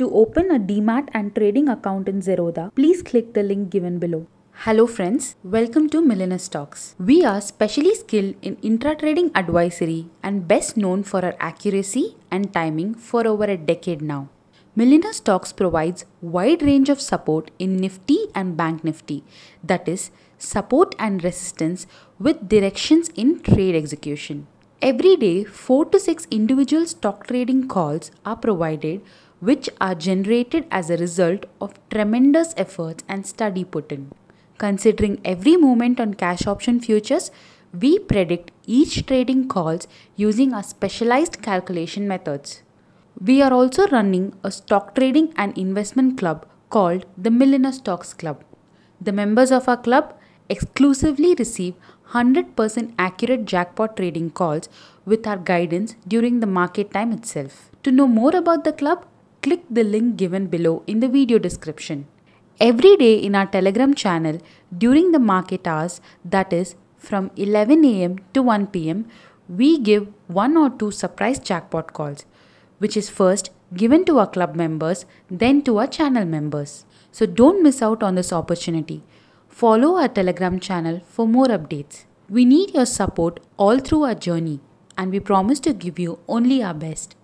To open a DMAT and trading account in Zerodha, please click the link given below. Hello friends, welcome to Millionaire Stocks. We are specially skilled in intra-trading advisory and best known for our accuracy and timing for over a decade now. Millionaire Stocks provides wide range of support in Nifty and Bank Nifty, that is support and resistance with directions in trade execution. Every day, 4 to 6 individual stock trading calls are provided which are generated as a result of tremendous efforts and study put in. Considering every moment on cash option futures, we predict each trading calls using our specialized calculation methods. We are also running a stock trading and investment club called the Milliner Stocks Club. The members of our club exclusively receive 100% accurate jackpot trading calls with our guidance during the market time itself. To know more about the club, click the link given below in the video description. Every day in our Telegram channel during the market hours, that is from 11 am to 1 pm, we give one or two surprise jackpot calls, which is first given to our club members, then to our channel members. So don't miss out on this opportunity. Follow our Telegram channel for more updates. We need your support all through our journey and we promise to give you only our best.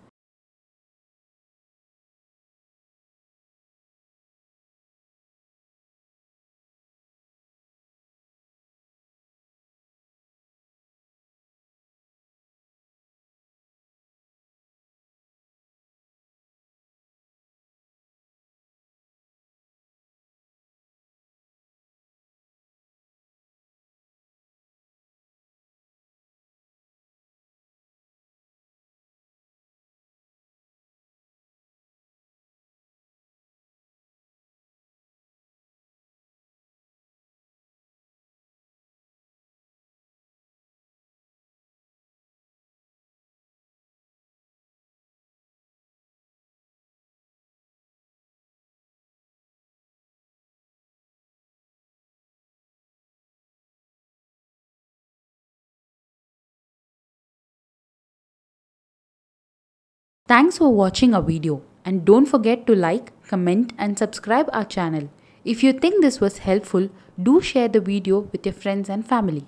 Thanks for watching our video and don't forget to like, comment and subscribe our channel. If you think this was helpful, do share the video with your friends and family.